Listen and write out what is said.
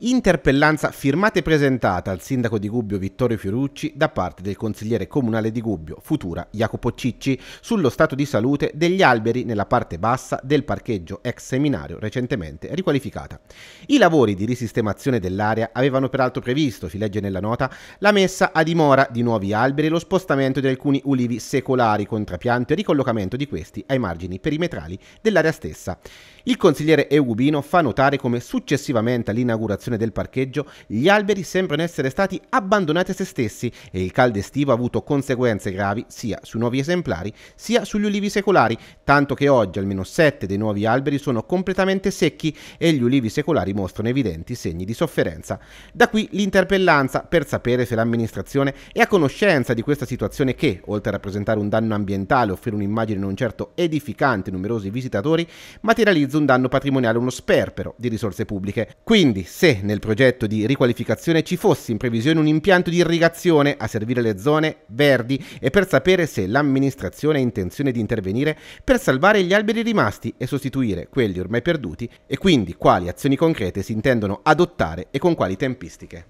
Interpellanza firmata e presentata al sindaco di Gubbio Vittorio Fiorucci da parte del consigliere comunale di Gubbio, futura Jacopo Cicci, sullo stato di salute degli alberi nella parte bassa del parcheggio ex seminario recentemente riqualificata. I lavori di risistemazione dell'area avevano peraltro previsto, si legge nella nota, la messa a dimora di nuovi alberi e lo spostamento di alcuni ulivi secolari con trapianto e ricollocamento di questi ai margini perimetrali dell'area stessa. Il consigliere Eugubino fa notare come successivamente all'inaugurazione situazione del parcheggio, gli alberi sembrano essere stati abbandonati a se stessi e il caldo estivo ha avuto conseguenze gravi sia sui nuovi esemplari sia sugli ulivi secolari, tanto che oggi almeno 7 dei nuovi alberi sono completamente secchi e gli ulivi secolari mostrano evidenti segni di sofferenza. Da qui l'interpellanza per sapere se l'amministrazione è a conoscenza di questa situazione che, oltre a rappresentare un danno ambientale, e offrire un'immagine non certo edificante ai numerosi visitatori, materializza un danno patrimoniale, uno sperpero di risorse pubbliche. Quindi, se nel progetto di riqualificazione ci fosse in previsione un impianto di irrigazione a servire le zone verdi e per sapere se l'amministrazione ha intenzione di intervenire per salvare gli alberi rimasti e sostituire quelli ormai perduti e quindi quali azioni concrete si intendono adottare e con quali tempistiche.